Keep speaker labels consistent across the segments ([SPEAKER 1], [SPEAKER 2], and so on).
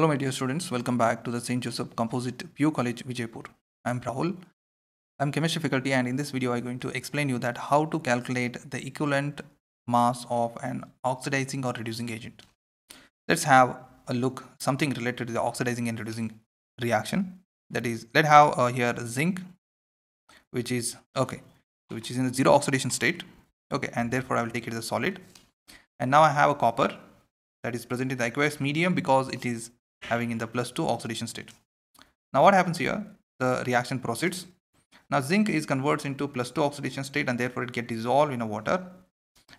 [SPEAKER 1] Hello my dear students, welcome back to the St. Joseph Composite Pure College Vijaypur. I'm Rahul. I'm chemistry faculty and in this video I'm going to explain you that how to calculate the equivalent mass of an oxidizing or reducing agent. Let's have a look something related to the oxidizing and reducing reaction. That is, let's have uh, here zinc which is okay which is in a zero oxidation state okay and therefore I will take it as a solid and now I have a copper that is present in the aqueous medium because it is having in the plus 2 oxidation state. Now what happens here? The reaction proceeds. Now zinc is converts into plus 2 oxidation state and therefore it gets dissolved in a water.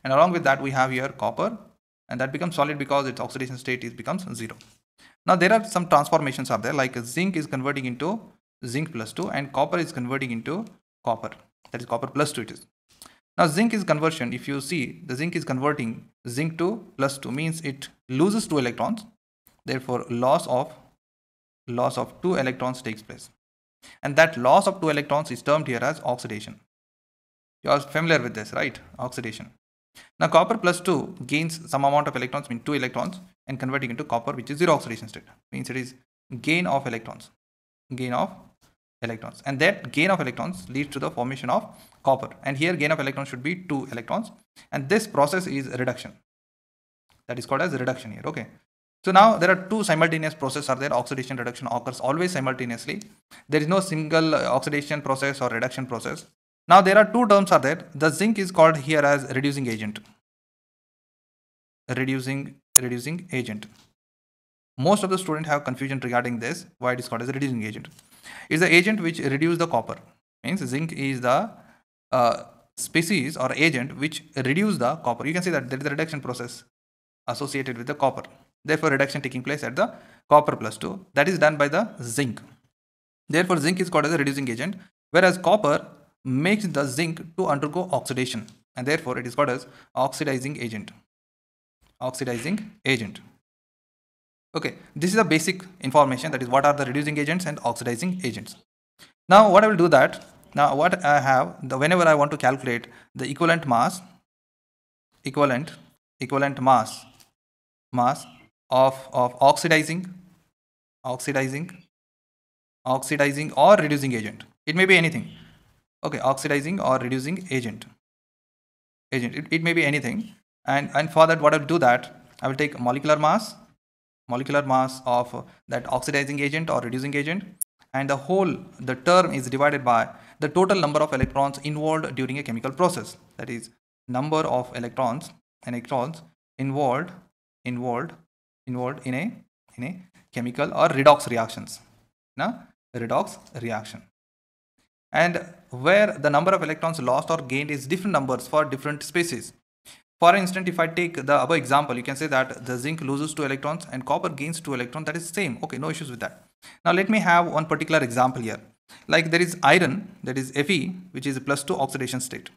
[SPEAKER 1] And along with that we have here copper and that becomes solid because its oxidation state is becomes 0. Now there are some transformations are there like zinc is converting into zinc plus 2 and copper is converting into copper that is copper plus 2 it is. Now zinc is conversion if you see the zinc is converting zinc to plus 2 means it loses 2 electrons therefore loss of loss of two electrons takes place and that loss of two electrons is termed here as oxidation you are familiar with this right oxidation now copper plus 2 gains some amount of electrons mean 2 electrons and converting into copper which is zero oxidation state means it is gain of electrons gain of electrons and that gain of electrons leads to the formation of copper and here gain of electrons should be 2 electrons and this process is reduction that is called as reduction here okay so now there are two simultaneous processes are there. Oxidation reduction occurs always simultaneously. There is no single uh, oxidation process or reduction process. Now there are two terms are there. The zinc is called here as reducing agent. Reducing reducing agent. Most of the students have confusion regarding this. Why it is called as reducing agent? Is the agent which reduces the copper. Means zinc is the uh, species or agent which reduces the copper. You can see that there is a reduction process associated with the copper. Therefore, reduction taking place at the copper plus 2. That is done by the zinc. Therefore, zinc is called as a reducing agent, whereas copper makes the zinc to undergo oxidation and therefore it is called as oxidizing agent. Oxidizing agent. Okay, this is the basic information that is what are the reducing agents and oxidizing agents. Now what I will do that, now what I have, the, whenever I want to calculate the equivalent mass, equivalent, equivalent mass, mass of, of oxidizing, oxidizing, oxidizing or reducing agent. It may be anything. Okay, oxidizing or reducing agent. Agent. It, it may be anything. And and for that, what I'll do that I will take molecular mass, molecular mass of that oxidizing agent or reducing agent, and the whole the term is divided by the total number of electrons involved during a chemical process. That is number of electrons electrons involved involved involved in a in a chemical or redox reactions na redox reaction and where the number of electrons lost or gained is different numbers for different species for instance if i take the above example you can say that the zinc loses two electrons and copper gains two electrons that is same okay no issues with that now let me have one particular example here like there is iron that is fe which is plus 2 oxidation state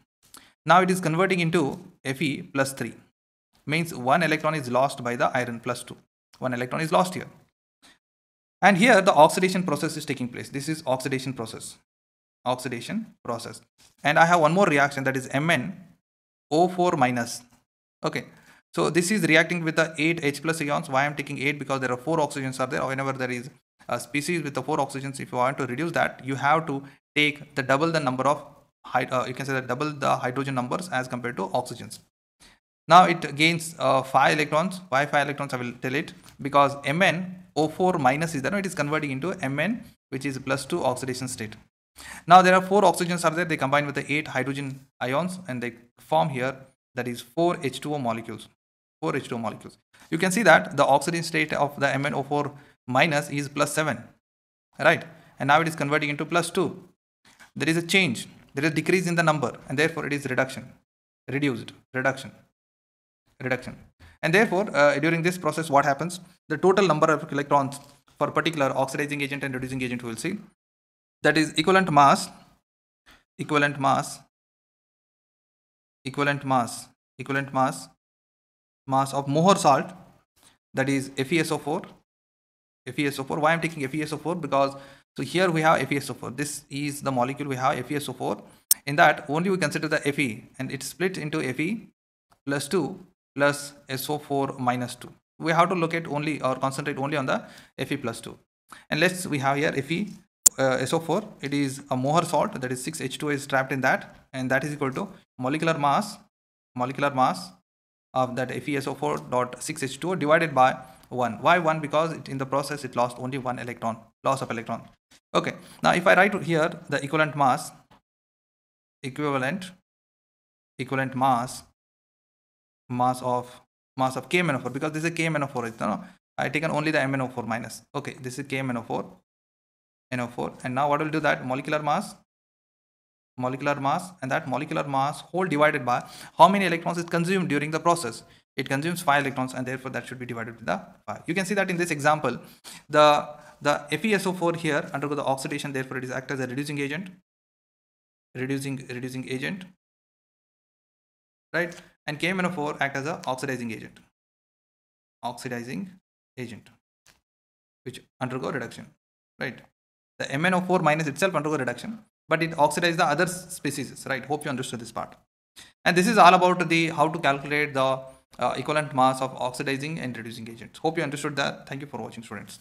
[SPEAKER 1] now it is converting into fe plus 3 means one electron is lost by the iron plus 2 one electron is lost here and here the oxidation process is taking place this is oxidation process oxidation process and i have one more reaction that is mno4 minus okay so this is reacting with the 8 H plus ions. Why I'm taking 8? Because there are 4 oxygens are there. Whenever there is a species with the 4 oxygens, if you want to reduce that, you have to take the double the number of, uh, you can say that double the hydrogen numbers as compared to oxygens. Now it gains uh, 5 electrons. Why 5 electrons? I will tell it because MnO4 minus is there. No, it is converting into Mn which is plus 2 oxidation state. Now there are 4 oxygens are there. They combine with the 8 hydrogen ions and they form here that is 4 H2O molecules. 4 H2O molecules. You can see that the oxidation state of the MnO4 minus is plus 7. Right. And now it is converting into plus 2. There is a change. There is a decrease in the number and therefore it is reduction. Reduced. Reduction reduction. And therefore, uh, during this process, what happens? The total number of electrons for particular oxidizing agent and reducing agent, we will see that is equivalent mass, equivalent mass, equivalent mass, equivalent mass, mass of Mohr salt that is FeSO4 FeSO4. Why I'm taking FeSO4? Because so here we have FeSO4. This is the molecule we have FeSO4. In that only we consider the Fe and it's split into Fe plus 2 plus SO4 minus 2. We have to look at only or concentrate only on the Fe plus 2. And let's we have here Fe uh, SO4. It is a Mohr salt that is 6H2 is trapped in that and that is equal to molecular mass molecular mass of that FeSO4 dot 6H2 divided by 1. Why 1? Because it, in the process it lost only one electron, loss of electron. Okay, now if I write here the equivalent mass, equivalent, equivalent mass mass of mass of KMnO4 because this is KMnO4 you know I taken only the MnO4 minus okay this is KMnO4 NO4 and now what will do that molecular mass molecular mass and that molecular mass whole divided by how many electrons is consumed during the process it consumes 5 electrons and therefore that should be divided by the 5 you can see that in this example the the FeSO4 here undergo the oxidation therefore it is act as a reducing agent reducing reducing agent right? And KMnO4 act as an oxidizing agent, oxidizing agent, which undergo reduction, right? The MnO4 minus itself undergo reduction, but it oxidizes the other species, right? Hope you understood this part. And this is all about the how to calculate the uh, equivalent mass of oxidizing and reducing agents. Hope you understood that. Thank you for watching, students.